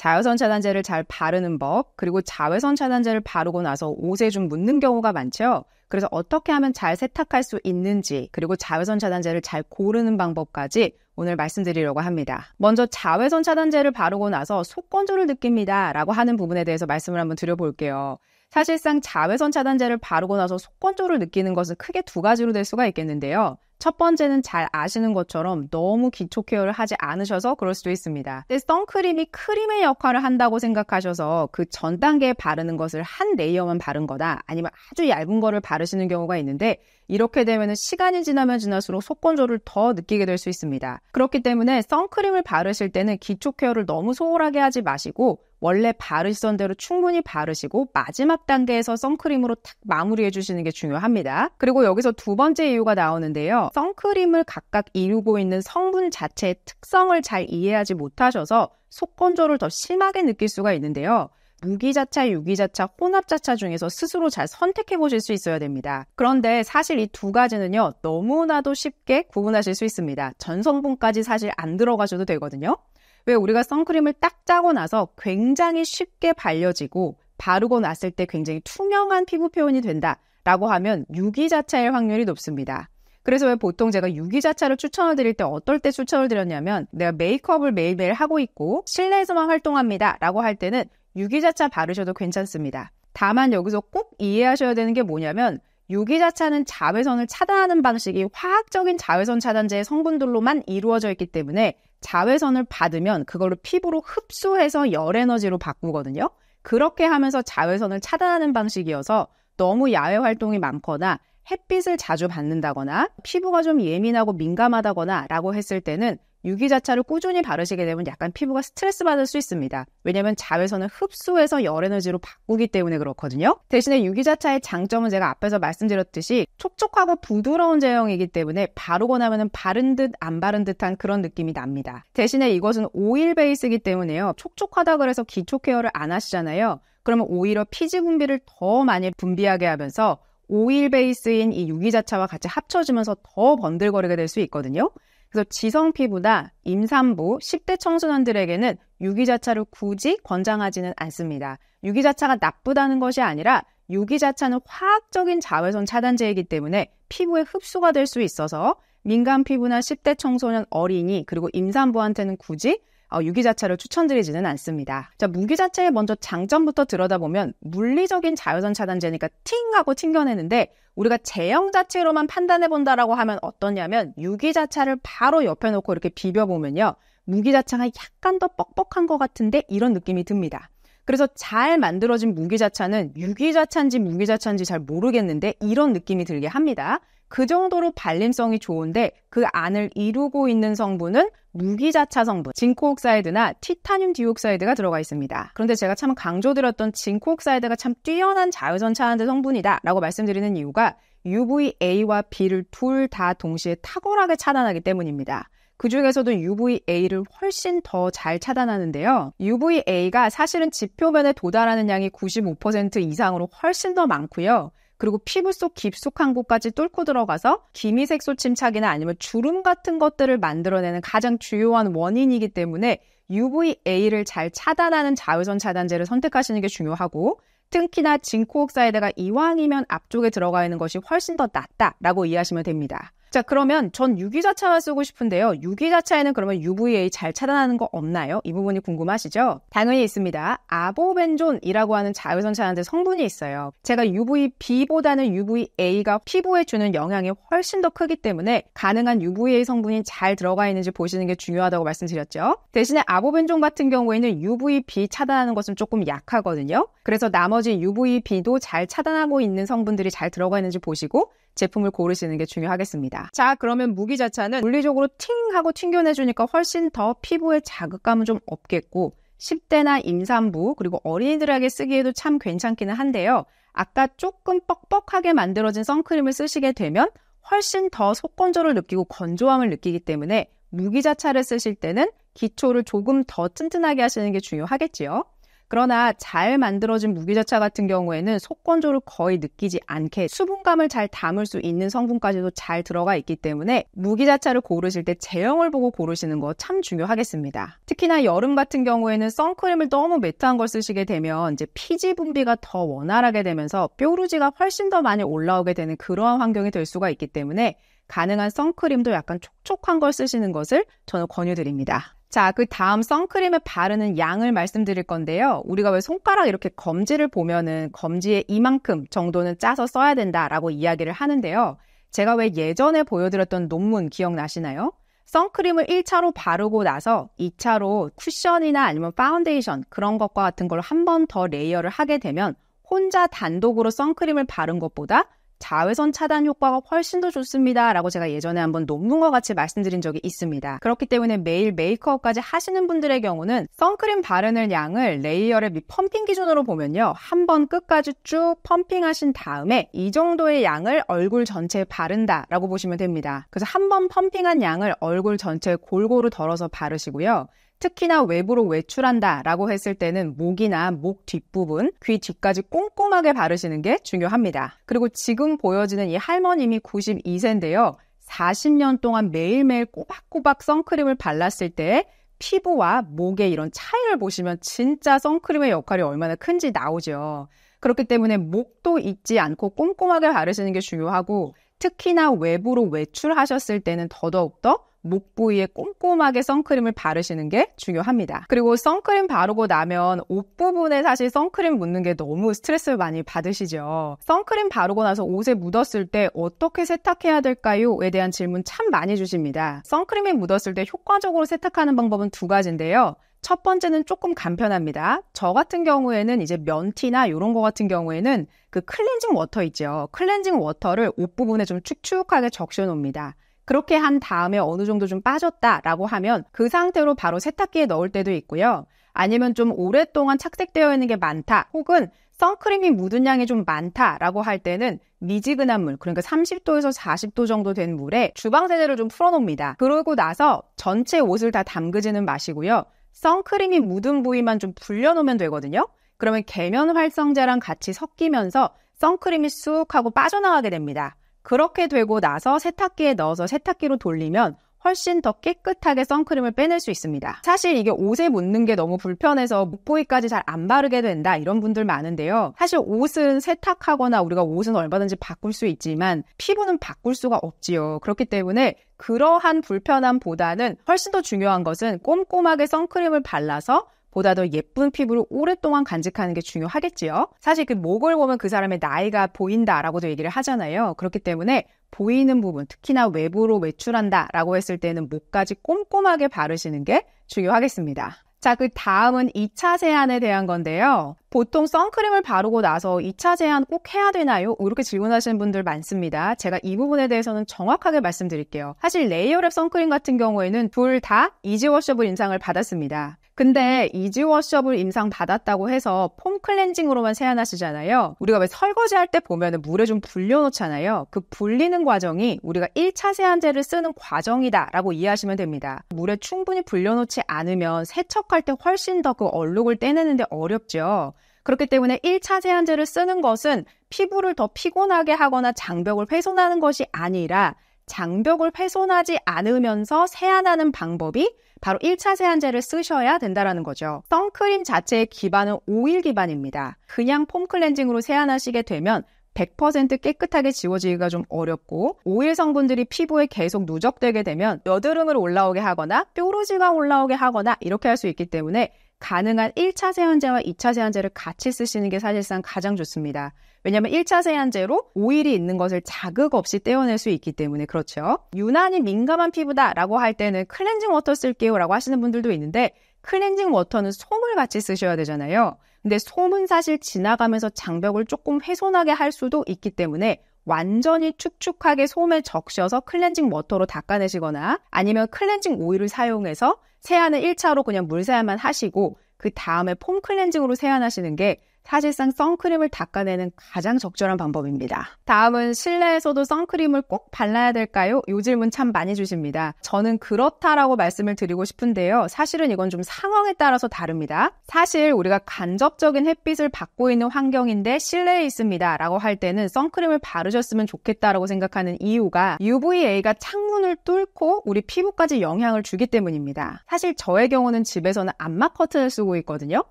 자외선 차단제를 잘 바르는 법, 그리고 자외선 차단제를 바르고 나서 옷에 좀 묻는 경우가 많죠. 그래서 어떻게 하면 잘 세탁할 수 있는지, 그리고 자외선 차단제를 잘 고르는 방법까지 오늘 말씀드리려고 합니다. 먼저 자외선 차단제를 바르고 나서 속건조를 느낍니다. 라고 하는 부분에 대해서 말씀을 한번 드려볼게요. 사실상 자외선 차단제를 바르고 나서 속건조를 느끼는 것은 크게 두 가지로 될 수가 있겠는데요. 첫 번째는 잘 아시는 것처럼 너무 기초 케어를 하지 않으셔서 그럴 수도 있습니다. 근 선크림이 크림의 역할을 한다고 생각하셔서 그 전 단계에 바르는 것을 한 레이어만 바른 거다 아니면 아주 얇은 거를 바르시는 경우가 있는데 이렇게 되면 시간이 지나면 지날수록 속건조를 더 느끼게 될 수 있습니다. 그렇기 때문에 선크림을 바르실 때는 기초 케어를 너무 소홀하게 하지 마시고 원래 바르시던 대로 충분히 바르시고 마지막 단계에서 선크림으로 탁 마무리해 주시는 게 중요합니다. 그리고 여기서 두 번째 이유가 나오는데요. 선크림을 각각 이루고 있는 성분 자체의 특성을 잘 이해하지 못하셔서 속건조를 더 심하게 느낄 수가 있는데요. 무기자차, 유기자차, 혼합자차 중에서 스스로 잘 선택해 보실 수 있어야 됩니다. 그런데 사실 이 두 가지는요, 너무나도 쉽게 구분하실 수 있습니다. 전성분까지 사실 안 들어가셔도 되거든요. 왜 우리가 선크림을 딱 짜고 나서 굉장히 쉽게 발려지고 바르고 났을 때 굉장히 투명한 피부 표현이 된다라고 하면 유기자차일 확률이 높습니다. 그래서 왜 보통 제가 유기자차를 추천을 드릴 때 어떨 때 추천을 드렸냐면 내가 메이크업을 매일매일 하고 있고 실내에서만 활동합니다 라고 할 때는 유기자차 바르셔도 괜찮습니다. 다만 여기서 꼭 이해하셔야 되는 게 뭐냐면 유기자차는 자외선을 차단하는 방식이 화학적인 자외선 차단제의 성분들로만 이루어져 있기 때문에 자외선을 받으면 그걸로 피부로 흡수해서 열에너지로 바꾸거든요. 그렇게 하면서 자외선을 차단하는 방식이어서 너무 야외 활동이 많거나 햇빛을 자주 받는다거나 피부가 좀 예민하고 민감하다거나 라고 했을 때는 유기자차를 꾸준히 바르시게 되면 약간 피부가 스트레스 받을 수 있습니다. 왜냐면 자외선을 흡수해서 열에너지로 바꾸기 때문에 그렇거든요. 대신에 유기자차의 장점은 제가 앞에서 말씀드렸듯이 촉촉하고 부드러운 제형이기 때문에 바르고 나면 바른 듯 안 바른 듯한 그런 느낌이 납니다. 대신에 이것은 오일 베이스이기 때문에요. 촉촉하다 그래서 기초 케어를 안 하시잖아요. 그러면 오히려 피지 분비를 더 많이 분비하게 하면서 오일 베이스인 이 유기자차와 같이 합쳐지면서 더 번들거리게 될 수 있거든요. 그래서 지성 피부나 임산부, 10대 청소년들에게는 유기자차를 굳이 권장하지는 않습니다. 유기자차가 나쁘다는 것이 아니라 유기자차는 화학적인 자외선 차단제이기 때문에 피부에 흡수가 될 수 있어서 민간 피부나 10대 청소년 어린이 그리고 임산부한테는 굳이 어, 유기자차를 추천드리지는 않습니다. 자, 무기자차의 먼저 장점부터 들여다보면 물리적인 자외선 차단제니까 팅 하고 튕겨내는데 우리가 제형 자체로만 판단해본다라고 하면 어떠냐면 유기자차를 바로 옆에 놓고 이렇게 비벼보면요. 무기자차가 약간 더 뻑뻑한 것 같은데 이런 느낌이 듭니다. 그래서 잘 만들어진 무기자차는 유기자차인지 무기자차인지 잘 모르겠는데 이런 느낌이 들게 합니다. 그 정도로 발림성이 좋은데 그 안을 이루고 있는 성분은 무기자차 성분, 징코옥사이드나 티타늄 디옥사이드가 들어가 있습니다. 그런데 제가 참 강조드렸던 징코옥사이드가 참 뛰어난 자외선 차단제 성분이다 라고 말씀드리는 이유가 UVA와 B를 둘 다 동시에 탁월하게 차단하기 때문입니다. 그 중에서도 UVA를 훨씬 더 잘 차단하는데요. UVA가 사실은 지표면에 도달하는 양이 95% 이상으로 훨씬 더 많고요. 그리고 피부 속 깊숙한 곳까지 뚫고 들어가서 기미색소 침착이나 아니면 주름 같은 것들을 만들어내는 가장 주요한 원인이기 때문에 UVA를 잘 차단하는 자외선 차단제를 선택하시는 게 중요하고 특히나 진코옥사이드가 이왕이면 앞쪽에 들어가 있는 것이 훨씬 더 낫다라고 이해하시면 됩니다. 자, 그러면 전 유기자차만 쓰고 싶은데요. 유기자차에는 그러면 UVA 잘 차단하는 거 없나요? 이 부분이 궁금하시죠? 당연히 있습니다. 아보벤존이라고 하는 자외선 차단제 성분이 있어요. 제가 UVB보다는 UVA가 피부에 주는 영향이 훨씬 더 크기 때문에 가능한 UVA 성분이 잘 들어가 있는지 보시는 게 중요하다고 말씀드렸죠. 대신에 아보벤존 같은 경우에는 UVB 차단하는 것은 조금 약하거든요. 그래서 나머지 UVB도 잘 차단하고 있는 성분들이 잘 들어가 있는지 보시고 제품을 고르시는 게 중요하겠습니다. 자, 그러면 무기 자차는 물리적으로 팅 하고 튕겨내주니까 훨씬 더 피부에 자극감은 좀 없겠고 10대나 임산부 그리고 어린이들에게 쓰기에도 참 괜찮기는 한데요. 아까 조금 뻑뻑하게 만들어진 선크림을 쓰시게 되면 훨씬 더 속건조를 느끼고 건조함을 느끼기 때문에 무기자차를 쓰실 때는 기초를 조금 더 튼튼하게 하시는 게 중요하겠지요. 그러나 잘 만들어진 무기자차 같은 경우에는 속건조를 거의 느끼지 않게 수분감을 잘 담을 수 있는 성분까지도 잘 들어가 있기 때문에 무기자차를 고르실 때 제형을 보고 고르시는 거 참 중요하겠습니다. 특히나 여름 같은 경우에는 선크림을 너무 매트한 걸 쓰시게 되면 이제 피지 분비가 더 원활하게 되면서 뾰루지가 훨씬 더 많이 올라오게 되는 그러한 환경이 될 수가 있기 때문에 가능한 선크림도 약간 촉촉한 걸 쓰시는 것을 저는 권유드립니다. 자, 그 다음 선크림을 바르는 양을 말씀드릴 건데요. 우리가 왜 손가락 이렇게 검지를 보면은 검지에 이만큼 정도는 짜서 써야 된다라고 이야기를 하는데요. 제가 왜 예전에 보여드렸던 논문 기억나시나요? 선크림을 1차로 바르고 나서 2차로 쿠션이나 아니면 파운데이션 그런 것과 같은 걸 한 번 더 레이어를 하게 되면 혼자 단독으로 선크림을 바른 것보다 자외선 차단 효과가 훨씬 더 좋습니다. 라고 제가 예전에 한번 논문과 같이 말씀드린 적이 있습니다. 그렇기 때문에 매일 메이크업까지 하시는 분들의 경우는 선크림 바르는 양을 레이어의 및 펌핑 기준으로 보면요. 한번 끝까지 쭉 펌핑하신 다음에 이 정도의 양을 얼굴 전체에 바른다 라고 보시면 됩니다. 그래서 한번 펌핑한 양을 얼굴 전체에 골고루 덜어서 바르시고요. 특히나 외부로 외출한다 라고 했을 때는 목이나 목 뒷부분, 귀 뒤까지 꼼꼼하게 바르시는 게 중요합니다. 그리고 지금 보여지는 이 할머님이 92세인데요. 40년 동안 매일매일 꼬박꼬박 선크림을 발랐을 때 피부와 목의 이런 차이를 보시면 진짜 선크림의 역할이 얼마나 큰지 나오죠. 그렇기 때문에 목도 잊지 않고 꼼꼼하게 바르시는 게 중요하고 특히나 외부로 외출하셨을 때는 더더욱더 목 부위에 꼼꼼하게 선크림을 바르시는 게 중요합니다. 그리고 선크림 바르고 나면 옷 부분에 사실 선크림 묻는 게 너무 스트레스를 많이 받으시죠. 선크림 바르고 나서 옷에 묻었을 때 어떻게 세탁해야 될까요?에 대한 질문 참 많이 주십니다. 선크림이 묻었을 때 효과적으로 세탁하는 방법은 두 가지인데요. 첫 번째는 조금 간편합니다. 저 같은 경우에는 이제 면티나 이런 거 같은 경우에는 그 클렌징 워터 있죠. 클렌징 워터를 옷 부분에 좀 축축하게 적셔 놓습니다. 그렇게 한 다음에 어느 정도 좀 빠졌다라고 하면 그 상태로 바로 세탁기에 넣을 때도 있고요. 아니면 좀 오랫동안 착색되어 있는 게 많다 혹은 선크림이 묻은 양이 좀 많다라고 할 때는 미지근한 물, 그러니까 30도에서 40도 정도 된 물에 주방세제를 좀 풀어놓습니다. 그러고 나서 전체 옷을 다 담그지는 마시고요. 선크림이 묻은 부위만 좀 불려놓으면 되거든요. 그러면 계면 활성제랑 같이 섞이면서 선크림이 쑥 하고 빠져나가게 됩니다. 그렇게 되고 나서 세탁기에 넣어서 세탁기로 돌리면 훨씬 더 깨끗하게 선크림을 빼낼 수 있습니다. 사실 이게 옷에 묻는 게 너무 불편해서 목보기까지 잘 안 바르게 된다 이런 분들 많은데요. 사실 옷은 세탁하거나 우리가 옷은 얼마든지 바꿀 수 있지만 피부는 바꿀 수가 없지요. 그렇기 때문에 그러한 불편함보다는 훨씬 더 중요한 것은 꼼꼼하게 선크림을 발라서 보다 더 예쁜 피부를 오랫동안 간직하는 게 중요하겠지요. 사실 그 목을 보면 그 사람의 나이가 보인다라고도 얘기를 하잖아요. 그렇기 때문에 보이는 부분, 특히나 외부로 외출한다라고 했을 때는 목까지 꼼꼼하게 바르시는 게 중요하겠습니다. 자, 그 다음은 2차 세안에 대한 건데요. 보통 선크림을 바르고 나서 2차 세안 꼭 해야 되나요? 이렇게 질문하시는 분들 많습니다. 제가 이 부분에 대해서는 정확하게 말씀드릴게요. 사실 레이어랩 선크림 같은 경우에는 둘 다 이지워셔블 인상을 받았습니다. 근데 이지워셔블 임상 받았다고 해서 폼 클렌징으로만 세안하시잖아요. 우리가 왜 설거지할 때 보면 물에 좀 불려놓잖아요. 그 불리는 과정이 우리가 1차 세안제를 쓰는 과정이다라고 이해하시면 됩니다. 물에 충분히 불려놓지 않으면 세척할 때 훨씬 더 그 얼룩을 떼내는데 어렵죠. 그렇기 때문에 1차 세안제를 쓰는 것은 피부를 더 피곤하게 하거나 장벽을 훼손하는 것이 아니라 장벽을 훼손하지 않으면서 세안하는 방법이 바로 1차 세안제를 쓰셔야 된다라는 거죠. 선크림 자체의 기반은 오일 기반입니다. 그냥 폼 클렌징으로 세안하시게 되면 100% 깨끗하게 지워지기가 좀 어렵고 오일 성분들이 피부에 계속 누적되게 되면 여드름을 올라오게 하거나 뾰루지가 올라오게 하거나 이렇게 할 수 있기 때문에 가능한 1차 세안제와 2차 세안제를 같이 쓰시는 게 사실상 가장 좋습니다. 왜냐하면 1차 세안제로 오일이 있는 것을 자극 없이 떼어낼 수 있기 때문에 그렇죠. 유난히 민감한 피부다라고 할 때는 클렌징 워터 쓸게요라고 하시는 분들도 있는데 클렌징 워터는 솜을 같이 쓰셔야 되잖아요. 근데 솜은 사실 지나가면서 장벽을 조금 훼손하게 할 수도 있기 때문에 완전히 축축하게 솜에 적셔서 클렌징 워터로 닦아내시거나 아니면 클렌징 오일을 사용해서 세안을 1차로 그냥 물세안만 하시고 그 다음에 폼 클렌징으로 세안하시는 게 사실상 선크림을 닦아내는 가장 적절한 방법입니다. 다음은 실내에서도 선크림을 꼭 발라야 될까요? 요 질문 참 많이 주십니다. 저는 그렇다라고 말씀을 드리고 싶은데요. 사실은 이건 좀 상황에 따라서 다릅니다. 사실 우리가 간접적인 햇빛을 받고 있는 환경인데 실내에 있습니다. 라고 할 때는 선크림을 바르셨으면 좋겠다라고 생각하는 이유가 UVA가 창문을 뚫고 우리 피부까지 영향을 주기 때문입니다. 사실 저의 경우는 집에서는 안마 커튼을 쓰고 있거든요.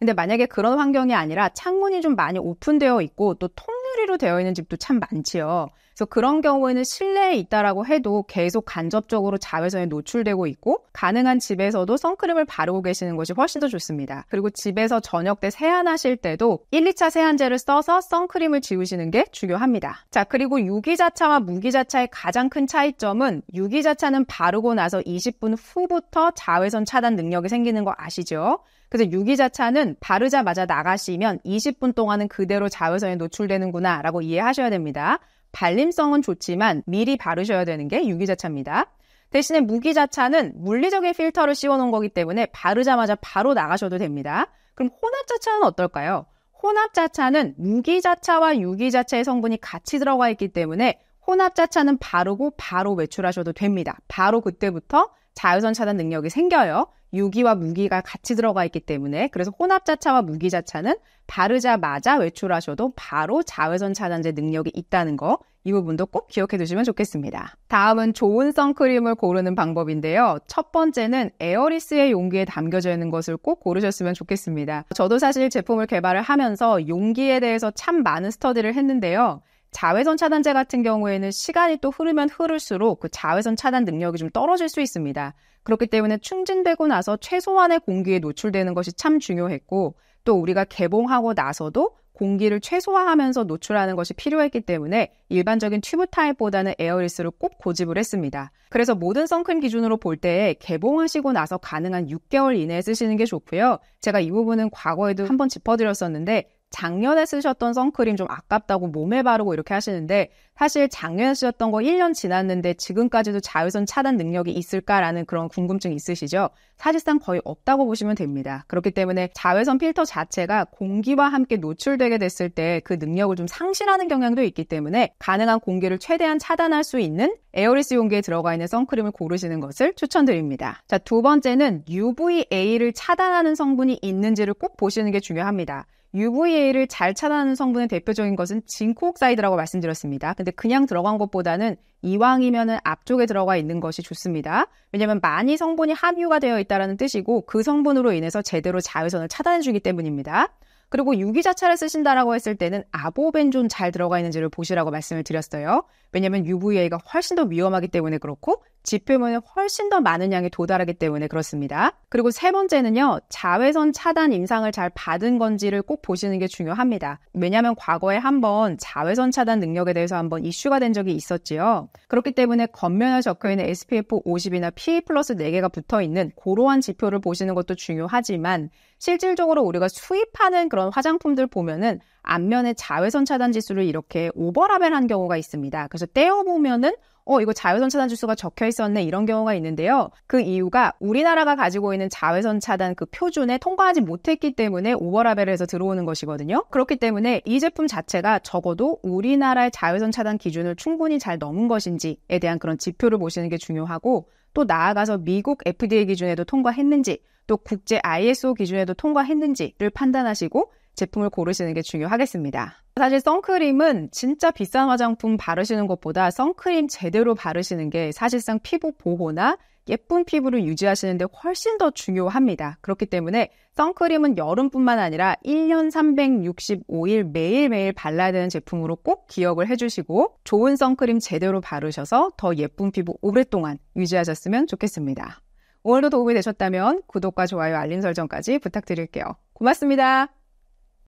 근데 만약에 그런 환경이 아니라 창문이 좀 많이 오픈되어 있고 또 통유리로 되어 있는 집도 참 많지요. 그래서 그런 경우에는 실내에 있다라고 해도 계속 간접적으로 자외선에 노출되고 있고 가능한 집에서도 선크림을 바르고 계시는 것이 훨씬 더 좋습니다. 그리고 집에서 저녁 때 세안하실 때도 1, 2차 세안제를 써서 선크림을 지우시는 게 중요합니다. 자, 그리고 유기자차와 무기자차의 가장 큰 차이점은 유기자차는 바르고 나서 20분 후부터 자외선 차단 능력이 생기는 거 아시죠? 그래서 유기자차는 바르자마자 나가시면 20분 동안은 그대로 자외선에 노출되는구나라고 이해하셔야 됩니다. 발림성은 좋지만 미리 바르셔야 되는 게 유기자차입니다. 대신에 무기자차는 물리적인 필터를 씌워놓은 거기 때문에 바르자마자 바로 나가셔도 됩니다. 그럼 혼합자차는 어떨까요? 혼합자차는 무기자차와 유기자차의 성분이 같이 들어가 있기 때문에 혼합자차는 바르고 바로 외출하셔도 됩니다. 바로 그때부터 자외선 차단 능력이 생겨요. 유기와 무기가 같이 들어가 있기 때문에 그래서 혼합자차와 무기자차는 바르자마자 외출하셔도 바로 자외선 차단제 능력이 있다는 거 이 부분도 꼭 기억해 두시면 좋겠습니다. 다음은 좋은 선크림을 고르는 방법인데요. 첫 번째는 에어리스의 용기에 담겨져 있는 것을 꼭 고르셨으면 좋겠습니다. 저도 사실 제품을 개발을 하면서 용기에 대해서 참 많은 스터디를 했는데요. 자외선 차단제 같은 경우에는 시간이 또 흐르면 흐를수록 그 자외선 차단 능력이 좀 떨어질 수 있습니다. 그렇기 때문에 충진되고 나서 최소한의 공기에 노출되는 것이 참 중요했고 또 우리가 개봉하고 나서도 공기를 최소화하면서 노출하는 것이 필요했기 때문에 일반적인 튜브 타입보다는 에어리스를 꼭 고집을 했습니다. 그래서 모든 선크림 기준으로 볼 때에 개봉하시고 나서 가능한 6개월 이내에 쓰시는 게 좋고요. 제가 이 부분은 과거에도 한번 짚어드렸었는데 작년에 쓰셨던 선크림 좀 아깝다고 몸에 바르고 이렇게 하시는데 사실 작년에 쓰셨던 거 1년 지났는데 지금까지도 자외선 차단 능력이 있을까라는 그런 궁금증 있으시죠? 사실상 거의 없다고 보시면 됩니다. 그렇기 때문에 자외선 필터 자체가 공기와 함께 노출되게 됐을 때 그 능력을 좀 상실하는 경향도 있기 때문에 가능한 공기를 최대한 차단할 수 있는 에어리스 용기에 들어가 있는 선크림을 고르시는 것을 추천드립니다. 자, 두 번째는 UVA를 차단하는 성분이 있는지를 꼭 보시는 게 중요합니다. UVA를 잘 차단하는 성분의 대표적인 것은 진코옥사이드라고 말씀드렸습니다. 근데 그냥 들어간 것보다는 이왕이면은 앞쪽에 들어가 있는 것이 좋습니다. 왜냐면 하 많이 성분이 함유가 되어 있다는 라 뜻이고 그 성분으로 인해서 제대로 자외선을 차단해주기 때문입니다. 그리고 유기자차를 쓰신다라고 했을 때는 아보벤존 잘 들어가 있는지를 보시라고 말씀을 드렸어요. 왜냐하면 UVA가 훨씬 더 위험하기 때문에 그렇고 지표면에 훨씬 더 많은 양이 도달하기 때문에 그렇습니다. 그리고 세 번째는요, 자외선 차단 임상을 잘 받은 건지를 꼭 보시는 게 중요합니다. 왜냐하면 과거에 한번 자외선 차단 능력에 대해서 한번 이슈가 된 적이 있었지요. 그렇기 때문에 겉면에 적혀 있는 SPF 50이나 PA 플러스 4개가 붙어 있는 고러한 지표를 보시는 것도 중요하지만 실질적으로 우리가 수입하는 그런 화장품들 보면은 앞면에 자외선 차단 지수를 이렇게 오버라벨한 경우가 있습니다. 그래서 떼어보면은 어, 이거 자외선 차단 지수가 적혀 있었네 이런 경우가 있는데요. 그 이유가 우리나라가 가지고 있는 자외선 차단 그 표준에 통과하지 못했기 때문에 오버라벨에서 들어오는 것이거든요. 그렇기 때문에 이 제품 자체가 적어도 우리나라의 자외선 차단 기준을 충분히 잘 넘은 것인지에 대한 그런 지표를 보시는 게 중요하고 또 나아가서 미국 FDA 기준에도 통과했는지 또 국제 ISO 기준에도 통과했는지를 판단하시고 제품을 고르시는 게 중요하겠습니다. 사실 선크림은 진짜 비싼 화장품 바르시는 것보다 선크림 제대로 바르시는 게 사실상 피부 보호나 예쁜 피부를 유지하시는데 훨씬 더 중요합니다. 그렇기 때문에 선크림은 여름뿐만 아니라 1년 365일 매일매일 발라야 되는 제품으로 꼭 기억을 해주시고 좋은 선크림 제대로 바르셔서 더 예쁜 피부 오랫동안 유지하셨으면 좋겠습니다. 오늘도 도움이 되셨다면 구독과 좋아요, 알림 설정까지 부탁드릴게요. 고맙습니다.